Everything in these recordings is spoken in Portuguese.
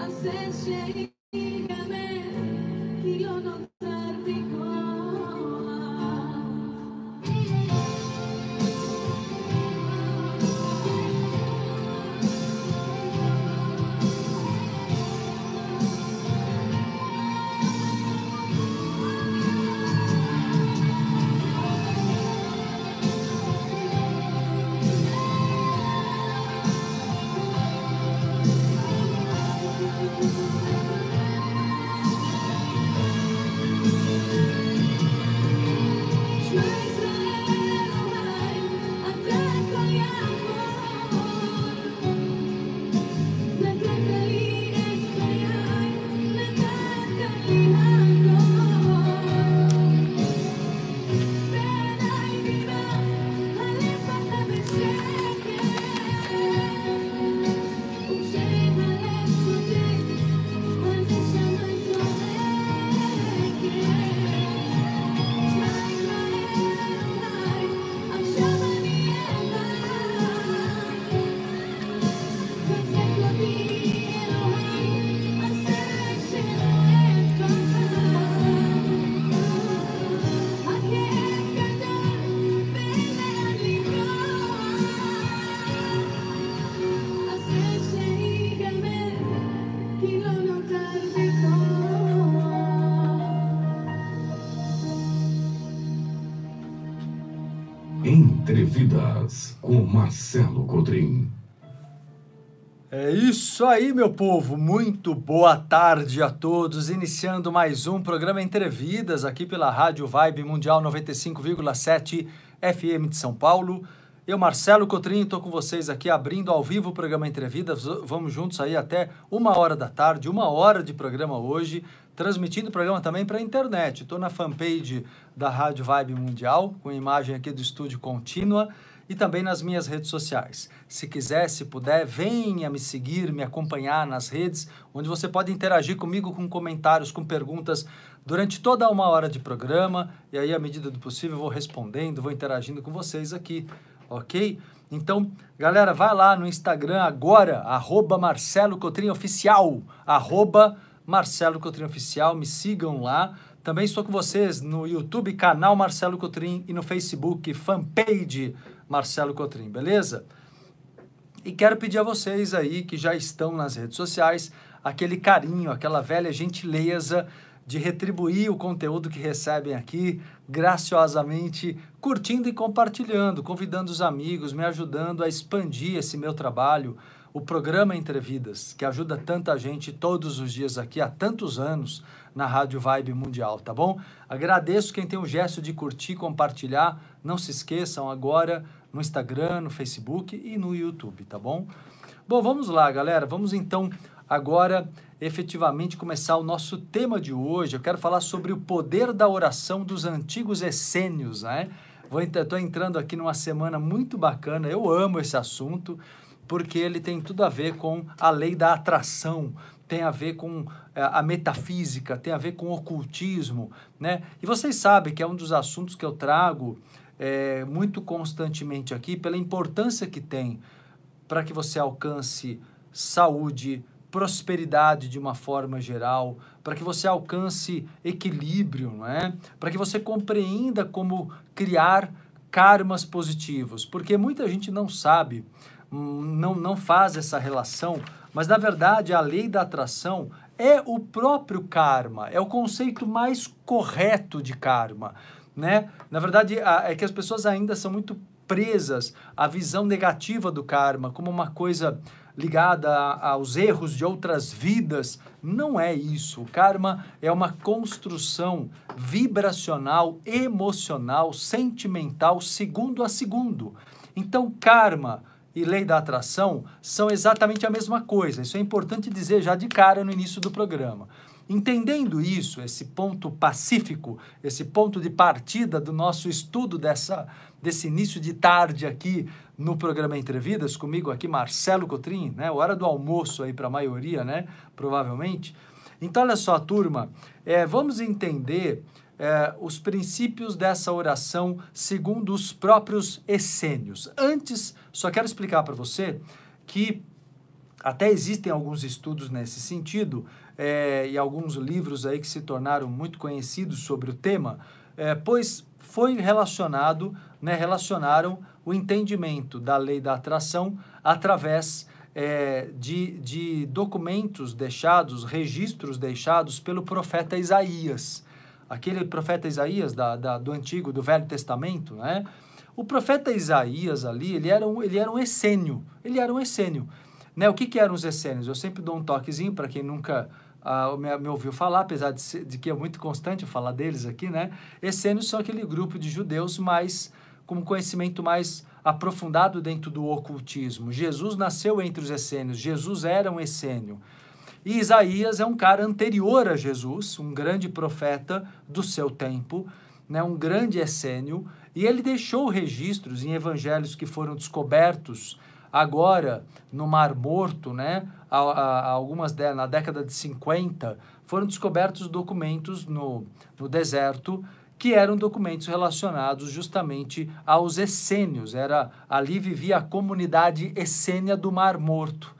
I've said Devidas com Marcelo Cotrim. É isso aí, meu povo. Muito boa tarde a todos. Iniciando mais um programa Entrevidas aqui pela Rádio Vibe Mundial 95,7 FM de São Paulo. Eu, Marcelo Cotrim, estou com vocês aqui abrindo ao vivo o programa Entrevidas. Vamos juntos aí até uma hora da tarde, uma hora de programa hoje, transmitindo o programa também para a internet. Estou na fanpage da Rádio Vibe Mundial, com imagem aqui do estúdio contínua e também nas minhas redes sociais. Se quiser, se puder, venha me seguir, me acompanhar nas redes, onde você pode interagir comigo com comentários, com perguntas durante toda uma hora de programa. E aí, à medida do possível, vou respondendo, vou interagindo com vocês aqui ok? Então, galera, vai lá no Instagram agora, arroba Marcelo Cotrim Oficial, arroba Marcelo Cotrim Oficial, me sigam lá. Também estou com vocês no YouTube, canal Marcelo Cotrim, e no Facebook, fanpage Marcelo Cotrim, beleza? E quero pedir a vocês aí que já estão nas redes sociais aquele carinho, aquela velha gentileza de retribuir o conteúdo que recebem aqui graciosamente, curtindo e compartilhando, convidando os amigos, me ajudando a expandir esse meu trabalho, o programa Entre Vidas, que ajuda tanta gente todos os dias aqui há tantos anos na Rádio Vibe Mundial, tá bom? Agradeço quem tem o gesto de curtir, compartilhar. Não se esqueçam agora no Instagram, no Facebook e no YouTube, tá bom? Bom, vamos lá, galera. Vamos então agora efetivamente começar o nosso tema de hoje. Eu quero falar sobre o poder da oração dos antigos essênios, né? Estou entrando aqui numa semana muito bacana, eu amo esse assunto, porque ele tem tudo a ver com a lei da atração, tem a ver com é, a metafísica, tem a ver com o ocultismo, né? E vocês sabem que é um dos assuntos que eu trago é, muito constantemente aqui, pela importância que tem para que você alcance saúde, prosperidade de uma forma geral, para que você alcance equilíbrio, não é? Para que você compreenda como criar karmas positivos, porque muita gente não sabe, não não faz essa relação, mas na verdade a lei da atração é o próprio karma, é o conceito mais correto de karma, né? Na verdade, é que as pessoas ainda são muito presas à visão negativa do karma como uma coisa ligada aos erros de outras vidas. Não é isso. O karma é uma construção vibracional, emocional, sentimental, segundo a segundo. Então, karma e lei da atração são exatamente a mesma coisa. Isso é importante dizer já de cara no início do programa. Entendendo isso, esse ponto pacífico, esse ponto de partida do nosso estudo dessa, desse início de tarde aqui no programa Entrevidas, comigo aqui Marcelo Cotrim, né? Hora do almoço aí para a maioria, né? Provavelmente. Então, olha só, turma, é, vamos entender é, os princípios dessa oração segundo os próprios essênios. Antes, só quero explicar para você que até existem alguns estudos nesse sentido é, e alguns livros aí que se tornaram muito conhecidos sobre o tema é, pois foi relacionado, né, relacionaram o entendimento da lei da atração através é, de, de documentos deixados, registros deixados pelo profeta Isaías. Aquele profeta Isaías da, da, do Antigo, do Velho Testamento, né? O profeta Isaías ali, ele era um, ele era um essênio, ele era um essênio. Né? O que, que eram os essênios? Eu sempre dou um toquezinho para quem nunca Uh, me, me, ouviu falar, apesar de, ser, de, que é muito constante falar deles aqui, né? Essênios são aquele grupo de judeus mais com conhecimento mais aprofundado dentro do ocultismo. Jesus nasceu entre os essênios, Jesus era um essênio. E Isaías é um cara anterior a Jesus, um grande profeta do seu tempo, né? um grande essênio, e ele deixou registros em evangelhos que foram descobertos agora no Mar Morto, né? a, a, algumas delas, na década de 50, foram descobertos documentos no, no deserto que eram documentos relacionados justamente aos essênios. Era ali vivia a comunidade essênia do Mar Morto.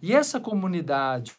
E essa comunidade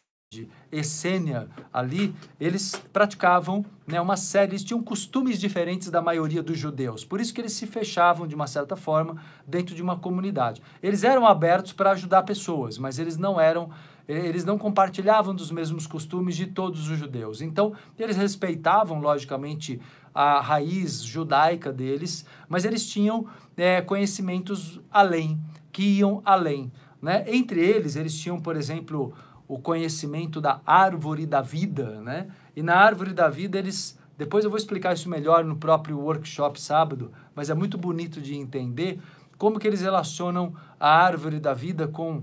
essênia ali, eles praticavam né, uma série, eles tinham costumes diferentes da maioria dos judeus. Por isso que eles se fechavam, de uma certa forma, dentro de uma comunidade. Eles eram abertos para ajudar pessoas, mas eles não eram eles não compartilhavam dos mesmos costumes de todos os judeus. Então, eles respeitavam, logicamente, a raiz judaica deles, mas eles tinham é, conhecimentos além, que iam além. Né? Entre eles, eles tinham, por exemplo, o conhecimento da árvore da vida. Né? E na árvore da vida, eles. Depois eu vou explicar isso melhor no próprio workshop sábado, mas é muito bonito de entender como que eles relacionam a árvore da vida com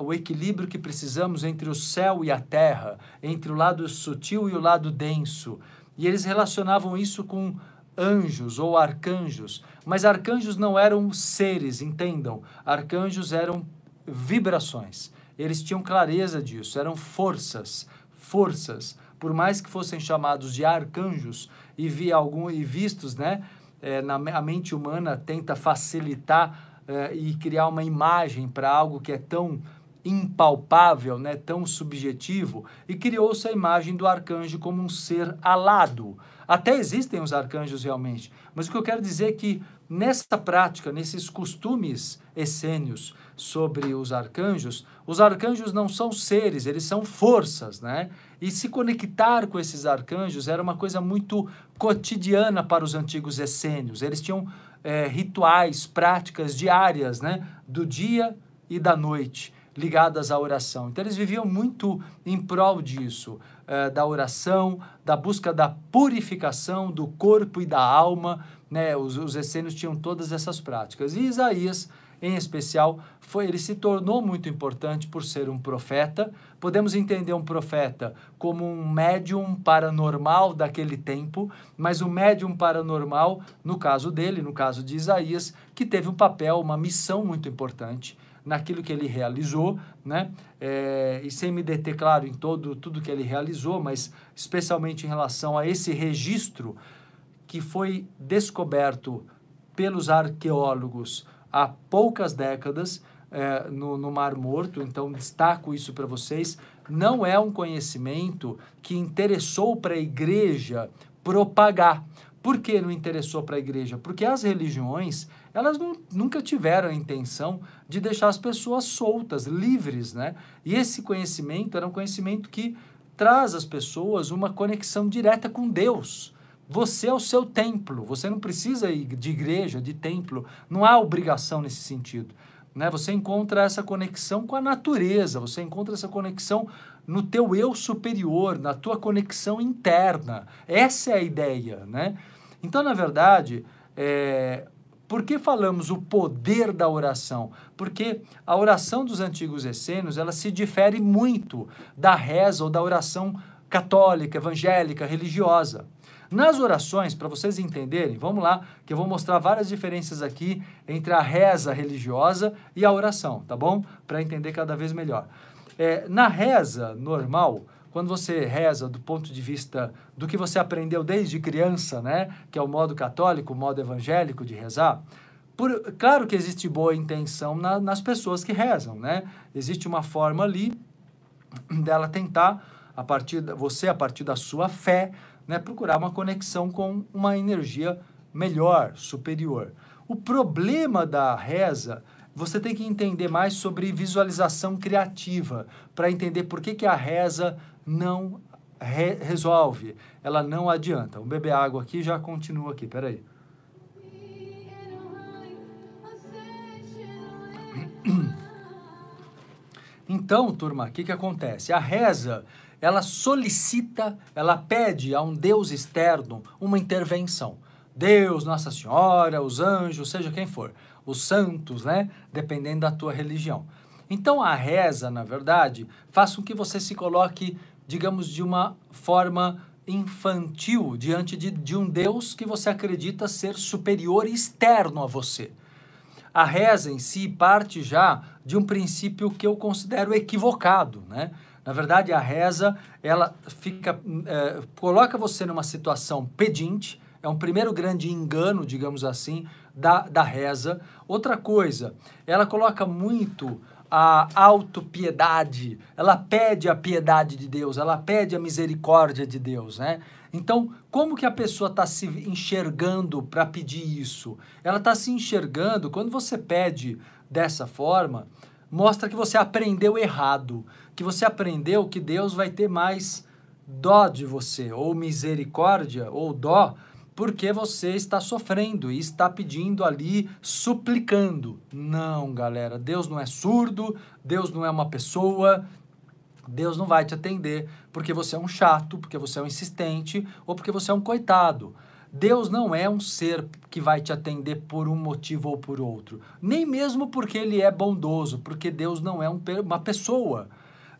o equilíbrio que precisamos entre o céu e a terra, entre o lado sutil e o lado denso. E eles relacionavam isso com anjos ou arcanjos. Mas arcanjos não eram seres, entendam. Arcanjos eram vibrações. Eles tinham clareza disso, eram forças, forças. Por mais que fossem chamados de arcanjos e vi algum e vistos, né, é, na a mente humana tenta facilitar é, e criar uma imagem para algo que é tão impalpável, né, tão subjetivo, e criou-se a imagem do arcanjo como um ser alado. Até existem os arcanjos realmente, mas o que eu quero dizer é que nessa prática, nesses costumes essênios sobre os arcanjos, os arcanjos não são seres, eles são forças, né? E se conectar com esses arcanjos era uma coisa muito cotidiana para os antigos essênios. Eles tinham é, rituais, práticas diárias, né, do dia e da noite, ligadas à oração. Então, eles viviam muito em prol disso, é, da oração, da busca da purificação do corpo e da alma. Né, os, os essênios tinham todas essas práticas. E Isaías em especial, foi ele se tornou muito importante por ser um profeta. Podemos entender um profeta como um médium paranormal daquele tempo, mas o um médium paranormal, no caso dele, no caso de Isaías, que teve um papel, uma missão muito importante naquilo que ele realizou, né? É, e sem me deter, claro, em todo tudo que ele realizou, mas especialmente em relação a esse registro que foi descoberto pelos arqueólogos há poucas décadas é, no, no Mar Morto, então destaco isso para vocês. Não é um conhecimento que interessou para a igreja propagar. Por que não interessou para a igreja? Porque as religiões, elas não, nunca tiveram a intenção de deixar as pessoas soltas, livres, né? E esse conhecimento era um conhecimento que traz às pessoas uma conexão direta com Deus. Você é o seu templo. Você não precisa ir de igreja, de templo. Não há obrigação nesse sentido. Né? Você encontra essa conexão com a natureza. Você encontra essa conexão no teu eu superior, na tua conexão interna. Essa é a ideia, né? Então, na verdade, é, por que falamos o poder da oração? Porque a oração dos antigos essênios, ela se difere muito da reza ou da oração católica, evangélica, religiosa. Nas orações, para vocês entenderem, vamos lá, que eu vou mostrar várias diferenças aqui entre a reza religiosa e a oração, tá bom? Para entender cada vez melhor. É, na reza normal, quando você reza do ponto de vista do que você aprendeu desde criança, né, que é o modo católico, o modo evangélico de rezar, por, claro que existe boa intenção na, nas pessoas que rezam, né? Existe uma forma ali dela tentar a partir você a partir da sua fé, né, procurar uma conexão com uma energia melhor, superior. O problema da reza, você tem que entender mais sobre visualização criativa, para entender por que, que a reza não re resolve, ela não adianta. Vou beber água aqui já continua aqui, peraí. Então, turma, o que, que acontece? A reza ela solicita, ela pede a um Deus externo uma intervenção. Deus, Nossa Senhora, os anjos, seja quem for, os santos, né? Dependendo da tua religião. Então a reza, na verdade, faz com que você se coloque, digamos, de uma forma infantil diante de, de um Deus que você acredita ser superior e externo a você. A reza em si parte já de um princípio que eu considero equivocado, né? Na verdade, a reza, ela fica, é, coloca você numa situação pedinte, é um primeiro grande engano, digamos assim, da, da reza. Outra coisa, ela coloca muito a autopiedade, ela pede a piedade de Deus, ela pede a misericórdia de Deus, né? Então, como que a pessoa está se enxergando para pedir isso? Ela está se enxergando, quando você pede dessa forma, mostra que você aprendeu errado, que você aprendeu que Deus vai ter mais dó de você, ou misericórdia, ou dó, porque você está sofrendo e está pedindo ali, suplicando. Não, galera, Deus não é surdo, Deus não é uma pessoa, Deus não vai te atender porque você é um chato, porque você é um insistente ou porque você é um coitado. Deus não é um ser que vai te atender por um motivo ou por outro, nem mesmo porque ele é bondoso, porque Deus não é um, uma pessoa.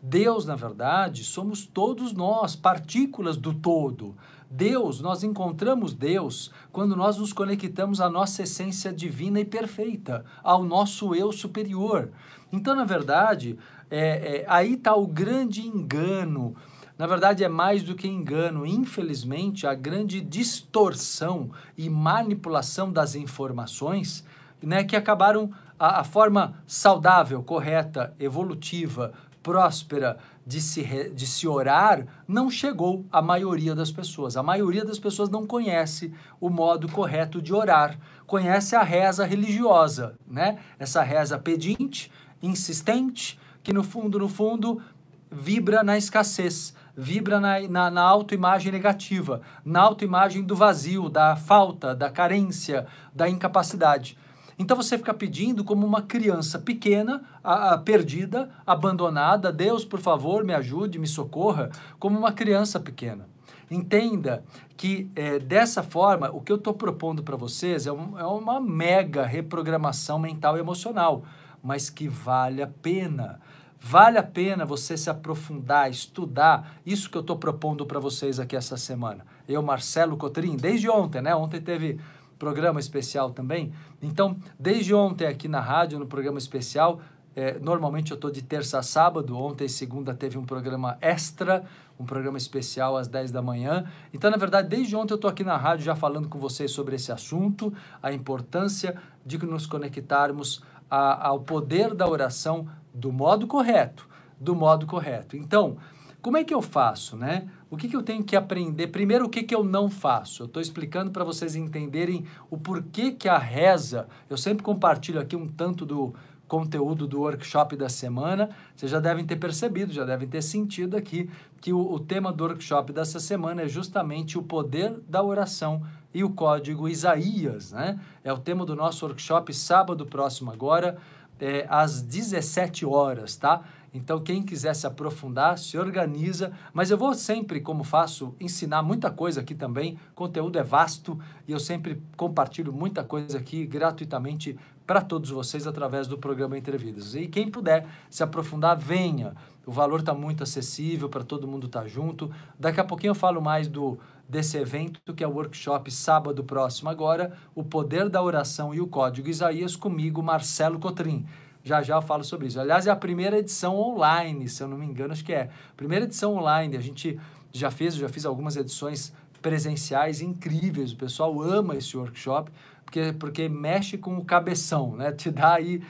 Deus, na verdade, somos todos nós, partículas do todo. Deus, nós encontramos Deus quando nós nos conectamos à nossa essência divina e perfeita, ao nosso eu superior. Então, na verdade, é, é, aí está o grande engano na verdade, é mais do que engano, infelizmente, a grande distorção e manipulação das informações né, que acabaram a, a forma saudável, correta, evolutiva, próspera de se, re, de se orar não chegou à maioria das pessoas. A maioria das pessoas não conhece o modo correto de orar, conhece a reza religiosa, né? Essa reza pedinte, insistente, que no fundo, no fundo, vibra na escassez, vibra na, na, na autoimagem negativa, na autoimagem do vazio, da falta, da carência, da incapacidade. Então você fica pedindo como uma criança pequena, a, a, perdida, abandonada, Deus, por favor, me ajude, me socorra, como uma criança pequena. Entenda que é, dessa forma, o que eu estou propondo para vocês é, um, é uma mega reprogramação mental e emocional, mas que vale a pena. Vale a pena você se aprofundar, estudar isso que eu estou propondo para vocês aqui essa semana. Eu, Marcelo Cotrim, desde ontem, né? Ontem teve programa especial também. Então, desde ontem aqui na rádio, no programa especial, é, normalmente eu estou de terça a sábado. Ontem, segunda, teve um programa extra, um programa especial às 10 da manhã. Então, na verdade, desde ontem eu estou aqui na rádio já falando com vocês sobre esse assunto, a importância de nos conectarmos a, ao poder da oração do modo correto, do modo correto. Então, como é que eu faço, né? O que, que eu tenho que aprender? Primeiro, o que, que eu não faço? Eu estou explicando para vocês entenderem o porquê que a reza. Eu sempre compartilho aqui um tanto do conteúdo do workshop da semana. Vocês já devem ter percebido, já devem ter sentido aqui que o, o tema do workshop dessa semana é justamente o poder da oração e o código Isaías, né? É o tema do nosso workshop sábado próximo agora é, às 17 horas, tá? Então, quem quiser se aprofundar, se organiza. Mas eu vou sempre, como faço, ensinar muita coisa aqui também. O conteúdo é vasto e eu sempre compartilho muita coisa aqui gratuitamente para todos vocês através do programa Entrevidas. E quem puder se aprofundar, venha. O valor está muito acessível para todo mundo estar tá junto. Daqui a pouquinho eu falo mais do desse evento, que é o workshop sábado próximo agora, O Poder da Oração e o Código Isaías, comigo, Marcelo Cotrim. Já já eu falo sobre isso. Aliás, é a primeira edição online, se eu não me engano, acho que é. Primeira edição online, a gente já fez, eu já fiz algumas edições presenciais incríveis. O pessoal ama esse workshop porque, porque mexe com o cabeção, né? Te dá aí,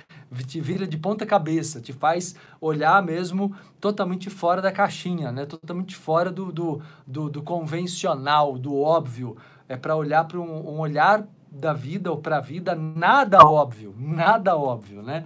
te vira de ponta cabeça, te faz olhar mesmo totalmente fora da caixinha, né? Totalmente fora do, do, do, do convencional, do óbvio. É para olhar para um, um olhar da vida ou para a vida nada óbvio, nada óbvio, né?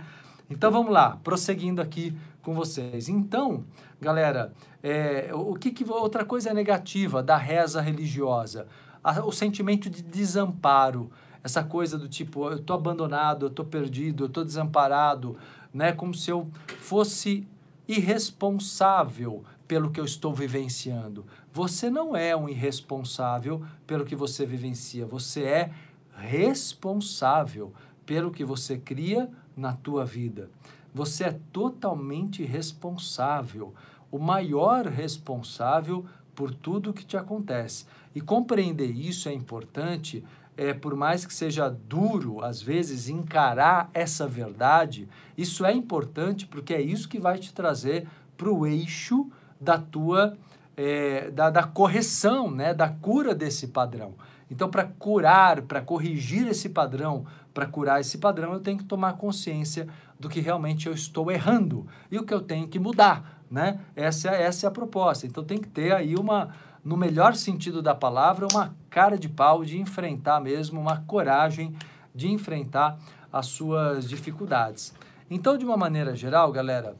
Então vamos lá, prosseguindo aqui com vocês. Então, galera, é, o que, que outra coisa negativa da reza religiosa? A, o sentimento de desamparo, essa coisa do tipo, eu estou abandonado, eu estou perdido, eu estou desamparado, né? como se eu fosse irresponsável pelo que eu estou vivenciando. Você não é um irresponsável pelo que você vivencia, você é responsável pelo que você cria na tua vida. Você é totalmente responsável o maior responsável por tudo o que te acontece. E compreender isso é importante, é, por mais que seja duro, às vezes, encarar essa verdade, isso é importante porque é isso que vai te trazer para o eixo da tua é, da, da, correção, né, da cura desse padrão. Então, para curar, para corrigir esse padrão, para curar esse padrão, eu tenho que tomar consciência do que realmente eu estou errando e o que eu tenho que mudar né? Essa, é, essa é a proposta. Então tem que ter aí uma, no melhor sentido da palavra, uma cara de pau de enfrentar mesmo, uma coragem de enfrentar as suas dificuldades. Então, de uma maneira geral, galera,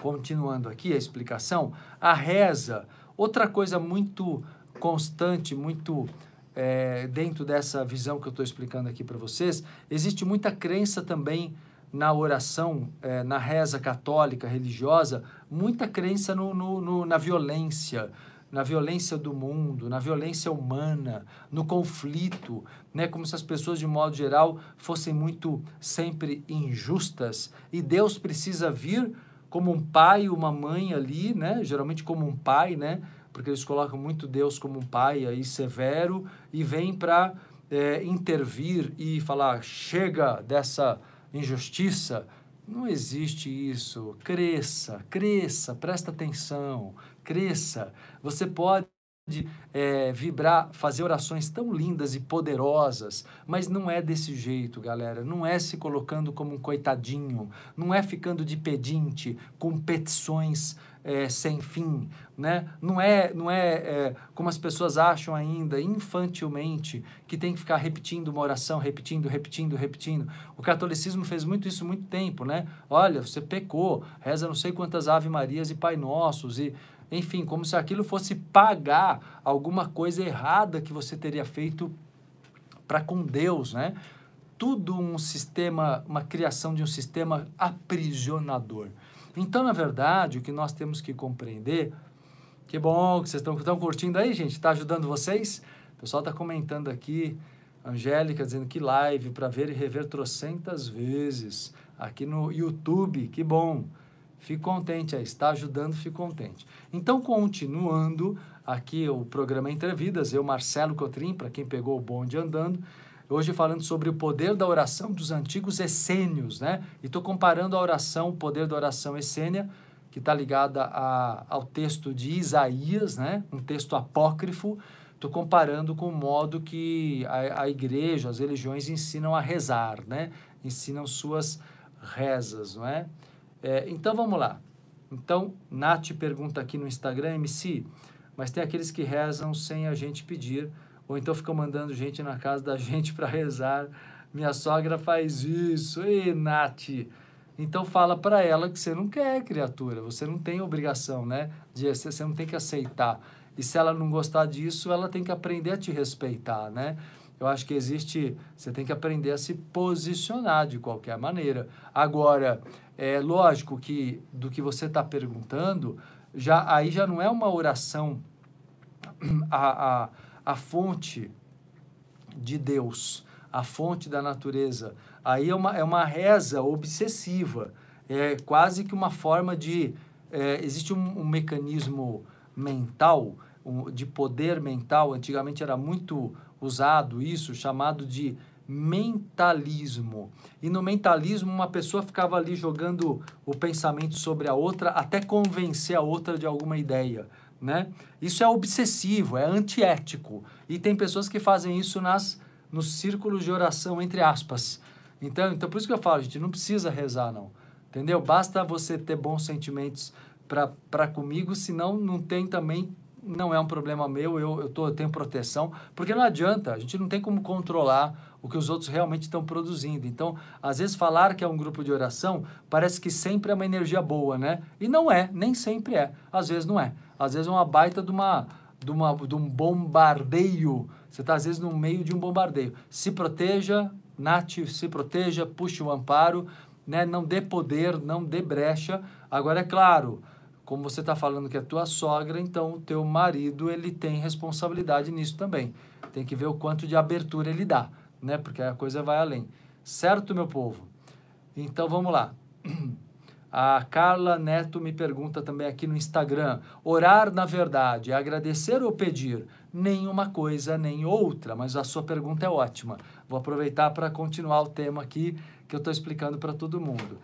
continuando aqui a explicação, a reza, outra coisa muito constante, muito é, dentro dessa visão que eu estou explicando aqui para vocês, existe muita crença também na oração, é, na reza católica, religiosa, muita crença no, no, no, na violência, na violência do mundo, na violência humana, no conflito, né? como se as pessoas, de modo geral, fossem muito sempre injustas. E Deus precisa vir como um pai, uma mãe ali, né? geralmente como um pai, né? porque eles colocam muito Deus como um pai aí severo, e vem para é, eh, intervir e falar: chega dessa injustiça não existe isso. Cresça, cresça, presta atenção, cresça. Você pode de é, vibrar, fazer orações tão lindas e poderosas, mas não é desse jeito, galera. Não é se colocando como um coitadinho, não é ficando de pedinte, com petições é, sem fim, né? Não é, não é, é, como as pessoas acham ainda infantilmente que tem que ficar repetindo uma oração, repetindo, repetindo, repetindo. O catolicismo fez muito isso muito tempo, né? Olha, você pecou, reza não sei quantas Ave Marias e Pai Nossos e enfim, como se aquilo fosse pagar alguma coisa errada que você teria feito para com Deus, né? Tudo um sistema, uma criação de um sistema aprisionador. Então, na verdade, o que nós temos que compreender, que bom que vocês estão, curtindo aí, gente, está ajudando vocês? O pessoal está comentando aqui, Angélica dizendo que live para ver e rever trocentas vezes aqui no YouTube, que bom. Fico contente, aí. está ajudando, fico contente. Então, continuando aqui o programa Entrevidas, eu, Marcelo Cotrim, para quem pegou o bonde andando, hoje falando sobre o poder da oração dos antigos essênios, né? E estou comparando a oração, o poder da oração essênia, que está ligada a, ao texto de Isaías, né? Um texto apócrifo. Estou comparando com o modo que a, a igreja, as religiões ensinam a rezar, né? Ensinam suas rezas, não é? É, então vamos lá. Então, Nath pergunta aqui no Instagram, MC, mas tem aqueles que rezam sem a gente pedir, ou então ficam mandando gente na casa da gente para rezar. Minha sogra faz isso. Ei, Nath! Então fala para ela que você não quer, criatura. Você não tem obrigação, né? De, você não tem que aceitar. E se ela não gostar disso, ela tem que aprender a te respeitar, né? Eu acho que existe. Você tem que aprender a se posicionar de qualquer maneira. Agora, é lógico que do que você está perguntando, já aí já não é uma oração a, a, a fonte de Deus, a fonte da natureza. Aí é uma, é uma reza obsessiva, é quase que uma forma de. É, existe um, um, mecanismo mental, um, de poder mental, antigamente era muito usado isso, chamado de mentalismo. E no mentalismo, uma pessoa ficava ali jogando o pensamento sobre a outra até convencer a outra de alguma ideia. Né? Isso é obsessivo, é antiético. E tem pessoas que fazem isso nas nos círculos de oração, entre aspas. Então, então por isso que eu falo, gente, não precisa rezar, não. Entendeu? Basta você ter bons sentimentos para comigo, senão não tem também não é um problema meu, eu, eu, tô, eu tenho proteção, porque não adianta, a gente não tem como controlar o que os outros realmente estão produzindo. Então, às vezes falar que é um grupo de oração parece que sempre é uma energia boa, né? E não é, nem sempre é, às vezes não é. Às vezes é uma baita de, uma, de, uma, de um bombardeio, você está às vezes no meio de um bombardeio. Se proteja, Nath, se proteja, puxe o amparo, né? não dê poder, não dê brecha. Agora, é claro, como você está falando que é tua sogra, então o teu marido ele tem responsabilidade nisso também. Tem que ver o quanto de abertura ele dá, né? Porque a coisa vai além. Certo, meu povo? Então vamos lá. A Carla Neto me pergunta também aqui no Instagram: orar na verdade, é agradecer ou pedir? Nenhuma coisa nem outra, mas a sua pergunta é ótima. Vou aproveitar para continuar o tema aqui que eu estou explicando para todo mundo.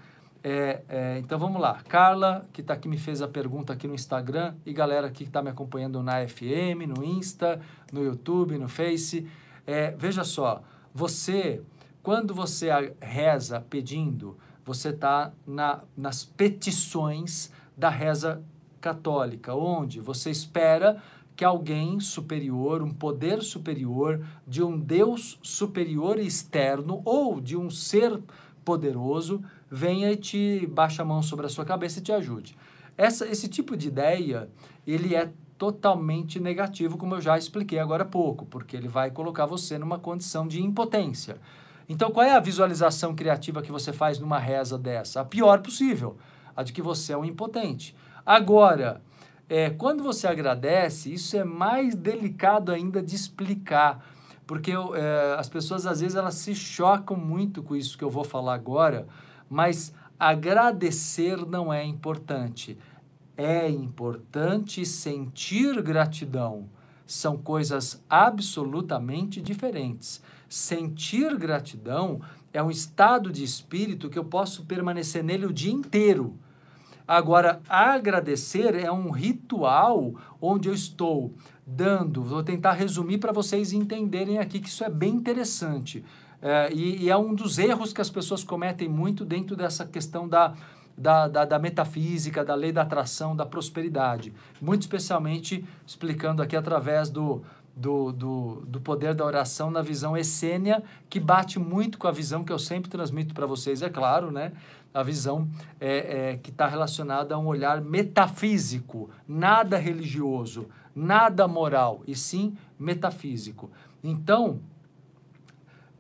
É, é, então vamos lá. Carla, que está aqui, me fez a pergunta aqui no Instagram, e galera aqui que está me acompanhando na FM, no Insta, no YouTube, no Face. É, veja só, você, quando você reza pedindo, você está na, nas petições da reza católica, onde você espera que alguém superior, um poder superior, de um Deus superior e externo ou de um ser poderoso venha e te baixe a mão sobre a sua cabeça e te ajude. Essa, esse tipo de ideia, ele é totalmente negativo, como eu já expliquei agora há pouco, porque ele vai colocar você numa condição de impotência. Então, qual é a visualização criativa que você faz numa reza dessa? A pior possível, a de que você é um impotente. Agora, é, quando você agradece, isso é mais delicado ainda de explicar, porque eu, é, as pessoas às vezes elas se chocam muito com isso que eu vou falar agora, mas agradecer não é importante. É importante sentir gratidão. São coisas absolutamente diferentes. Sentir gratidão é um estado de espírito que eu posso permanecer nele o dia inteiro. Agora, agradecer é um ritual onde eu estou dando. Vou tentar resumir para vocês entenderem aqui que isso é bem interessante. É, e, e, é um dos erros que as pessoas cometem muito dentro dessa questão da, da, da, da metafísica, da lei da atração, da prosperidade. Muito especialmente explicando aqui através do, do, do, do, poder da oração na visão essênia, que bate muito com a visão que eu sempre transmito para vocês, é claro, né? A visão é, é que está relacionada a um olhar metafísico, nada religioso, nada moral, e sim metafísico. Então,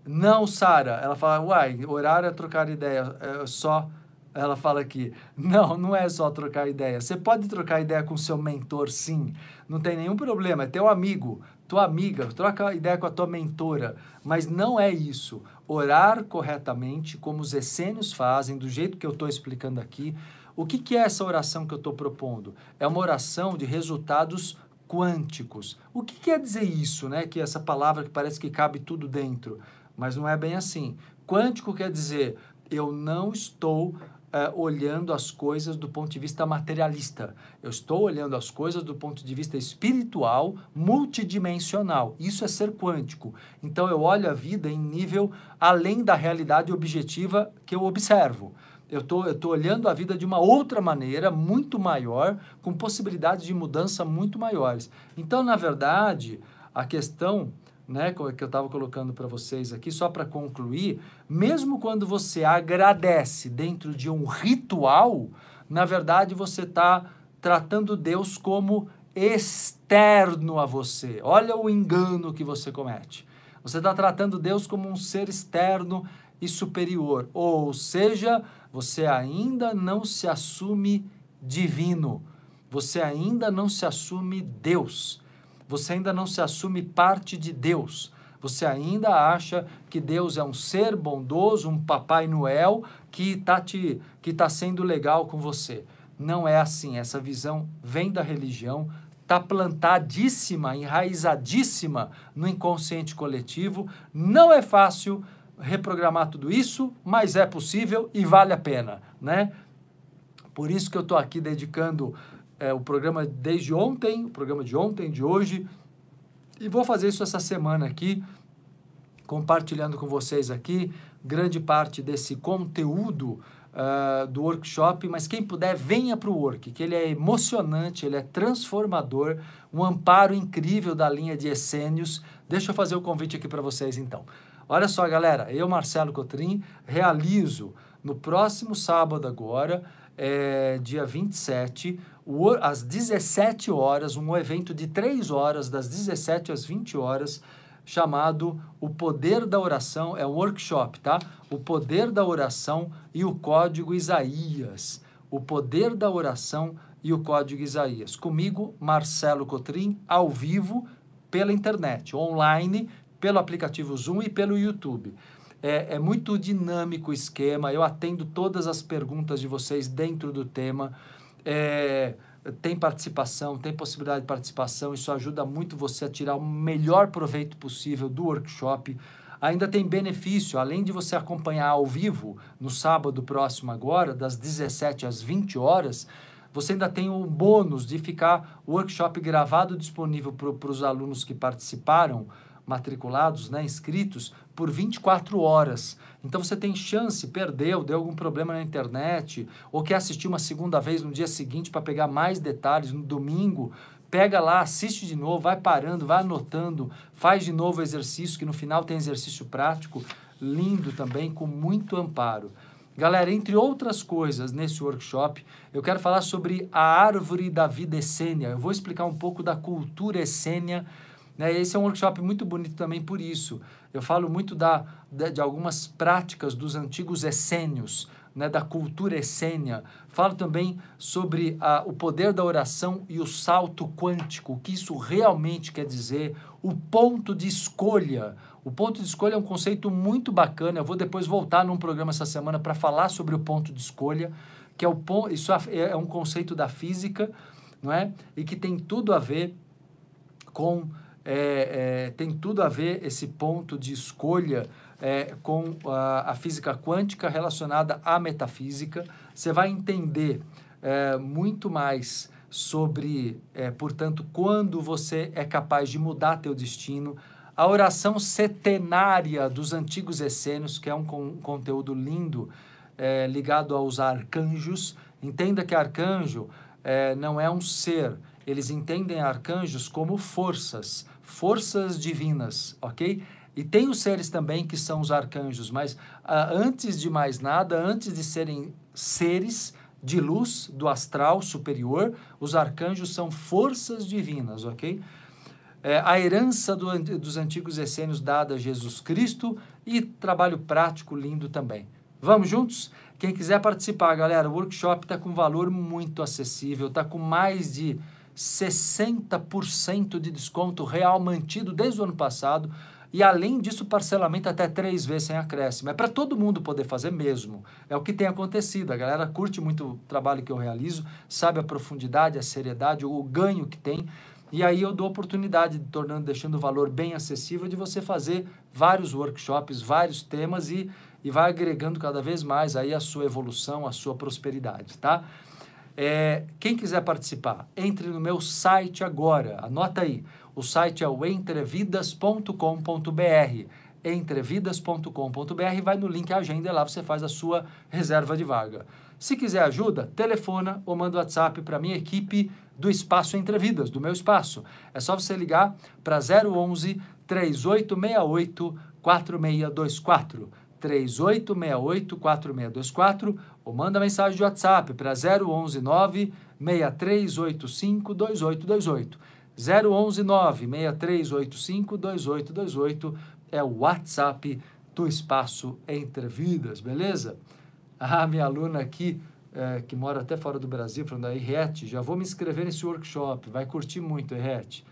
não, Sara. Ela fala, uai, horário é trocar ideia, é só. Ela fala aqui, não, não é só trocar ideia. Você pode trocar ideia com seu mentor, sim. Não tem nenhum problema. É teu amigo, tua amiga, troca ideia com a tua mentora. Mas não é isso. Orar corretamente, como os essênios fazem, do jeito que eu estou explicando aqui. O que, que é essa oração que eu estou propondo? É uma oração de resultados quânticos. O que quer dizer isso, né? Que essa palavra que parece que cabe tudo dentro mas não é bem assim. Quântico quer dizer eu não estou é, olhando as coisas do ponto de vista materialista. Eu estou olhando as coisas do ponto de vista espiritual, multidimensional. Isso é ser quântico. Então eu olho a vida em nível além da realidade objetiva que eu observo. Eu tô, estou olhando a vida de uma outra maneira, muito maior, com possibilidades de mudança muito maiores. Então, na verdade, a questão né, que eu estava colocando para vocês aqui, só para concluir, mesmo quando você agradece dentro de um ritual, na verdade você está tratando Deus como externo a você. Olha o engano que você comete. Você está tratando Deus como um ser externo e superior, ou seja, você ainda não se assume divino, você ainda não se assume Deus. Você ainda não se assume parte de Deus. Você ainda acha que Deus é um ser bondoso, um Papai Noel que está que tá sendo legal com você. Não é assim. Essa visão vem da religião, está plantadíssima, enraizadíssima no inconsciente coletivo. Não é fácil reprogramar tudo isso, mas é possível e vale a pena, né? Por isso que eu estou aqui dedicando é, o programa desde ontem, o programa de ontem, de hoje. E vou fazer isso essa semana aqui, compartilhando com vocês aqui grande parte desse conteúdo uh, do workshop. Mas quem puder, venha para o work, que ele é emocionante, ele é transformador, um amparo incrível da linha de essênios. Deixa eu fazer o convite aqui para vocês então. Olha só, galera, eu, Marcelo Cotrim, realizo no próximo sábado agora, é, dia 27, às 17 horas, um evento de 3 horas, das 17 às 20 horas, chamado O Poder da Oração, é um workshop, tá? O Poder da Oração e o Código Isaías. O Poder da Oração e o Código Isaías. Comigo, Marcelo Cotrim, ao vivo, pela internet, online, pelo aplicativo Zoom e pelo YouTube. É, é, muito dinâmico o esquema, eu atendo todas as perguntas de vocês dentro do tema é, tem participação, tem possibilidade de participação, isso ajuda muito você a tirar o melhor proveito possível do workshop. Ainda tem benefício, além de você acompanhar ao vivo, no sábado próximo agora, das 17 às 20 horas, você ainda tem o um bônus de ficar o workshop gravado disponível para os alunos que participaram matriculados, né, inscritos, por 24 horas. Então você tem chance, perdeu, deu algum problema na internet, ou quer assistir uma segunda vez no dia seguinte para pegar mais detalhes no domingo, pega lá, assiste de novo, vai parando, vai anotando, faz de novo o exercício, que no final tem exercício prático, lindo também, com muito amparo. Galera, entre outras coisas nesse workshop, eu quero falar sobre a árvore da vida essênia. Eu vou explicar um pouco da cultura essênia né? Esse é um workshop muito bonito também por isso. Eu falo muito da, de, de algumas práticas dos antigos essênios, né, da cultura essênia. Falo também sobre a, o poder da oração e o salto quântico, o que isso realmente quer dizer, o ponto de escolha. O ponto de escolha é um conceito muito bacana. Eu vou depois voltar num programa essa semana para falar sobre o ponto de escolha, que é o ponto, isso é, é, é um conceito da física, não é? E que tem tudo a ver com é, é, tem tudo a ver esse ponto de escolha é, com a, a, física quântica relacionada à metafísica. Você vai entender é, muito mais sobre, é, portanto, quando você é capaz de mudar teu destino. A oração setenária dos antigos essênios, que é um, um conteúdo lindo é, ligado aos arcanjos. Entenda que arcanjo não é um ser, eles entendem arcanjos como forças forças divinas, ok? E tem os seres também que são os arcanjos, mas ah, antes de mais nada, antes de serem seres de luz do astral superior, os arcanjos são forças divinas, ok? É, a herança do, dos antigos essênios dada a Jesus Cristo e trabalho prático lindo também. Vamos juntos? Quem quiser participar, galera, o workshop está com valor muito acessível, está com mais de 60% de desconto real mantido desde o ano passado e além disso parcelamento até três vezes sem acréscimo. É para todo mundo poder fazer mesmo. É o que tem acontecido. A galera curte muito o trabalho que eu realizo, sabe a profundidade, a seriedade, o ganho que tem. E aí eu dou oportunidade, tornando, deixando o valor bem acessível, de você fazer vários workshops, vários temas e, e vai agregando cada vez mais aí a sua evolução, a sua prosperidade, tá? É, quem quiser participar, entre no meu site agora. Anota aí. O site é o entrevidas.com.br. Entrevidas.com.br, vai no link agenda lá você faz a sua reserva de vaga. Se quiser ajuda, telefona ou manda WhatsApp para minha equipe do Espaço Entrevidas, do meu espaço. É só você ligar para 011 3868 4624. 3868 4624 ou manda mensagem de WhatsApp para 0119 6385 2828. 0119 6385 2828 é o WhatsApp do Espaço Entre Vidas, beleza? A minha aluna aqui, é, que mora até fora do Brasil, falando aí, ah, Riete, já vou me inscrever nesse workshop, vai curtir muito, Riete,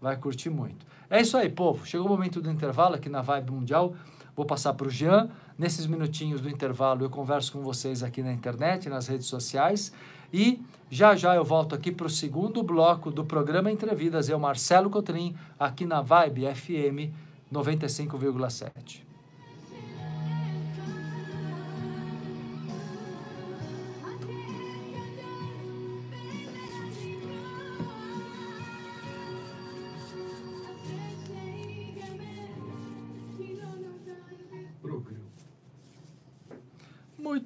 vai curtir muito. É isso aí, povo, chegou o momento do intervalo aqui na Vibe Mundial. Vou passar para o Jean. Nesses minutinhos do intervalo, eu converso com vocês aqui na internet, nas redes sociais. E já já eu volto aqui para o segundo bloco do programa Entrevidas. Eu, Marcelo Cotrim, aqui na Vibe FM 95,7.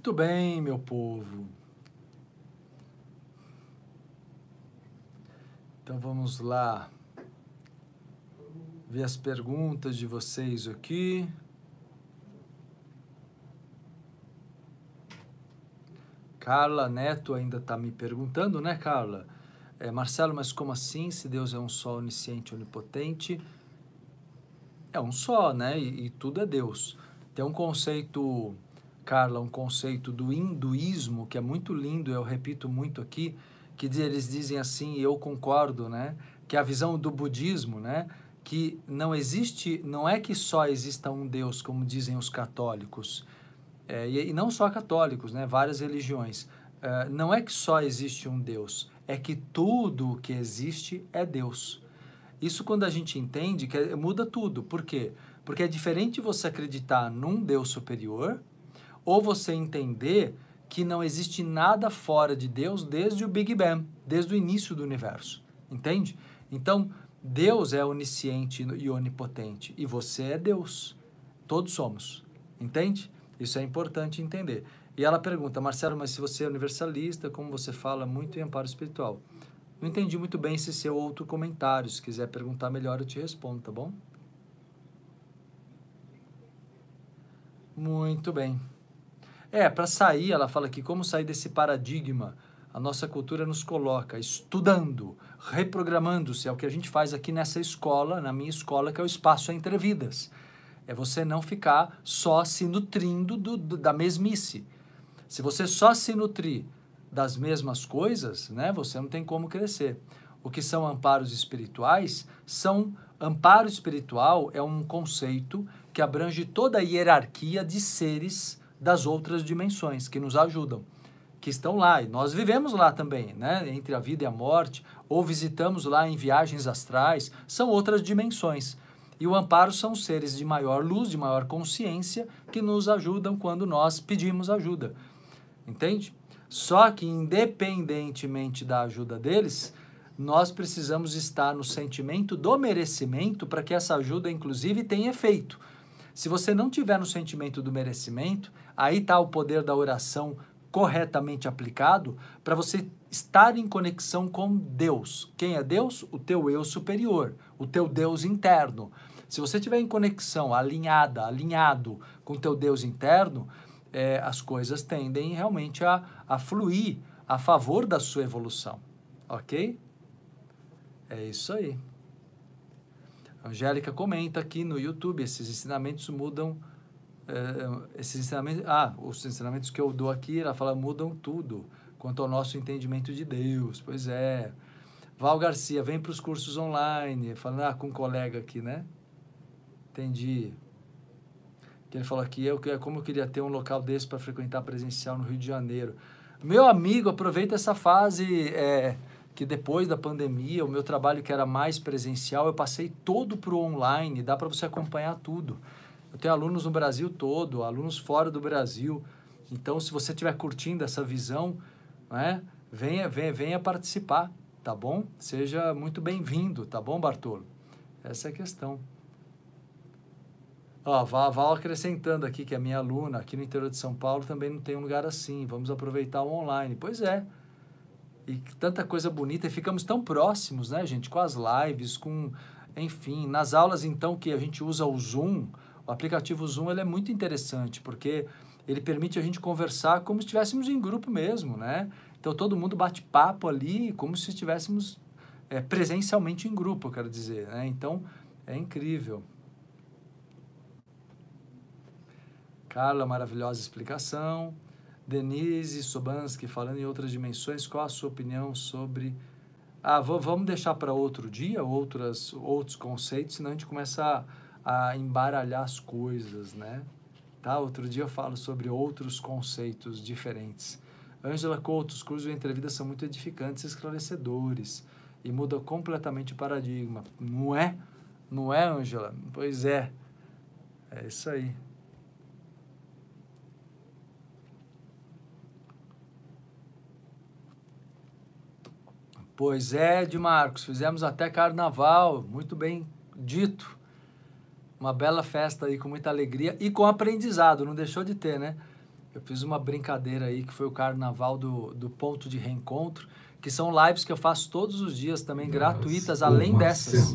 Muito bem, meu povo. Então vamos lá ver as perguntas de vocês aqui. Carla Neto ainda está me perguntando, né, Carla? É, Marcelo, mas como assim? Se Deus é um só, onisciente, onipotente, é um só, né? E, e tudo é Deus. Tem um conceito Carla, um conceito do hinduísmo que é muito lindo, eu repito muito aqui, que eles dizem assim, e eu concordo, né? Que é a visão do budismo, né? Que não existe, não é que só exista um Deus, como dizem os católicos, é, e, e, não só católicos, né? Várias religiões. É, não é que só existe um Deus, é que tudo o que existe é Deus. Isso quando a gente entende, que é, muda tudo. Por quê? Porque é diferente você acreditar num Deus superior ou você entender que não existe nada fora de Deus desde o Big Bang, desde o início do universo. Entende? Então, Deus é onisciente e onipotente e você é Deus. Todos somos. Entende? Isso é importante entender. E ela pergunta, Marcelo, mas se você é universalista, como você fala muito em amparo espiritual? Não entendi muito bem esse seu outro comentário. Se quiser perguntar melhor, eu te respondo, tá bom? Muito bem. É, para sair, ela fala que como sair desse paradigma, a nossa cultura nos coloca estudando, reprogramando-se, é o que a gente faz aqui nessa escola, na minha escola, que é o espaço entre vidas. É você não ficar só se nutrindo do, do, da mesmice. Se você só se nutrir das mesmas coisas, né, você não tem como crescer. O que são amparos espirituais são amparo espiritual é um conceito que abrange toda a hierarquia de seres das outras dimensões que nos ajudam, que estão lá. E nós vivemos lá também, né? entre a vida e a morte, ou visitamos lá em viagens astrais, são outras dimensões. E o amparo são seres de maior luz, de maior consciência, que nos ajudam quando nós pedimos ajuda. Entende? Só que, independentemente da ajuda deles, nós precisamos estar no sentimento do merecimento para que essa ajuda, inclusive, tenha efeito. Se você não tiver no sentimento do merecimento, aí está o poder da oração corretamente aplicado para você estar em conexão com Deus. Quem é Deus? O teu eu superior, o teu Deus interno. Se você estiver em conexão, alinhada, alinhado com o teu Deus interno, é, as coisas tendem realmente a, a fluir a favor da sua evolução. Ok? É isso aí. Angélica comenta aqui no YouTube, esses ensinamentos mudam. Eh, esses ensinamentos, ah, os ensinamentos que eu dou aqui, ela fala, mudam tudo quanto ao nosso entendimento de Deus. Pois é. Val Garcia, vem para os cursos online. Falando ah, com um colega aqui, né? Entendi. Que ele falou aqui, eu, como eu queria ter um local desse para frequentar presencial no Rio de Janeiro. Meu amigo, aproveita essa fase. É, que depois da pandemia, o meu trabalho que era mais presencial, eu passei todo para o online, dá para você acompanhar tudo. Eu tenho alunos no Brasil todo, alunos fora do Brasil. Então, se você estiver curtindo essa visão, né, venha, venha, venha participar, tá bom? Seja muito bem-vindo, tá bom, Bartolo? Essa é a questão. Ó, Val, Val acrescentando aqui que a é minha aluna aqui no interior de São Paulo também não tem um lugar assim. Vamos aproveitar o online. Pois é e tanta coisa bonita e ficamos tão próximos, né, gente, com as lives, com enfim, nas aulas então que a gente usa o Zoom, o aplicativo Zoom ele é muito interessante porque ele permite a gente conversar como se estivéssemos em grupo mesmo, né? Então todo mundo bate papo ali como se estivéssemos é, presencialmente em grupo, eu quero dizer, né? Então é incrível. Carla, maravilhosa explicação. Denise Sobansky falando em outras dimensões, qual a sua opinião sobre. Ah, vamos deixar para outro dia outras, outros conceitos, senão a gente começa a, a embaralhar as coisas, né? Tá? Outro dia eu falo sobre outros conceitos diferentes. Ângela Couto, os cursos de entrevista são muito edificantes e esclarecedores e muda completamente o paradigma. Não é? Não é, Ângela? Pois é. É isso aí. Pois é, de Marcos, fizemos até carnaval, muito bem dito. Uma bela festa aí com muita alegria e com aprendizado, não deixou de ter, né? Eu fiz uma brincadeira aí que foi o carnaval do, do ponto de reencontro, que são lives que eu faço todos os dias também Nossa, gratuitas, além dessas.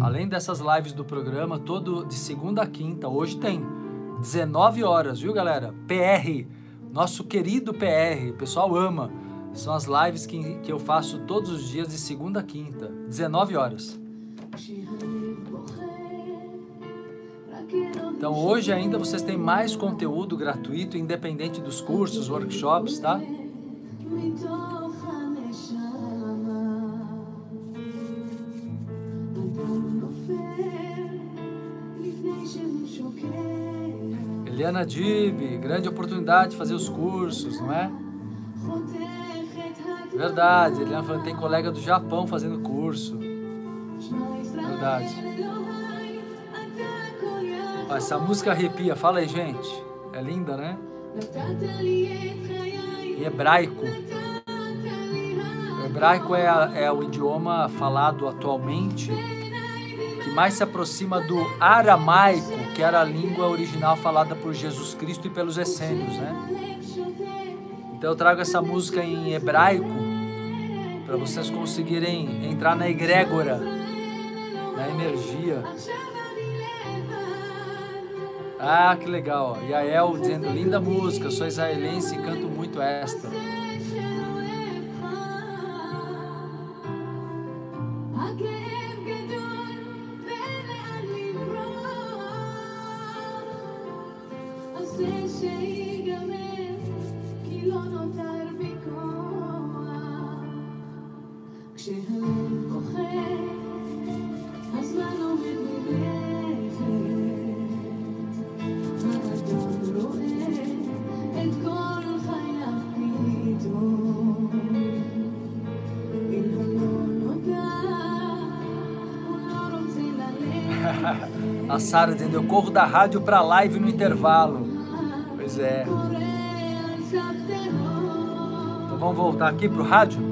Além dessas lives do programa, todo de segunda a quinta, hoje tem 19 horas, viu, galera? PR, nosso querido PR, o pessoal ama. São as lives que, que eu faço todos os dias de segunda a quinta, 19 horas. Então hoje ainda vocês têm mais conteúdo gratuito, independente dos cursos, workshops, tá? Eliana Dib, grande oportunidade de fazer os cursos, não é? Verdade, Eliana falando tem colega do Japão fazendo curso. Verdade. Ó, essa música arrepia, fala aí, gente. É linda, né? Em hebraico. O hebraico é, é o idioma falado atualmente que mais se aproxima do aramaico, que era a língua original falada por Jesus Cristo e pelos essênios, né? Então eu trago essa música em hebraico para vocês conseguirem entrar na egrégora, na energia. Ah, que legal. E a El dizendo, linda música, sou israelense e canto muito esta. engraçado, Eu corro da rádio para live no intervalo. Pois é. Então vamos voltar aqui pro rádio?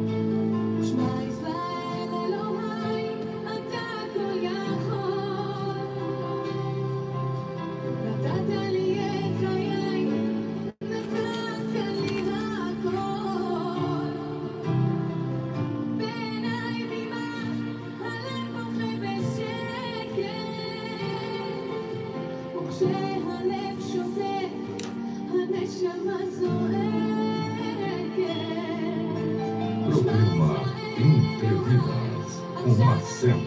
com Marcelo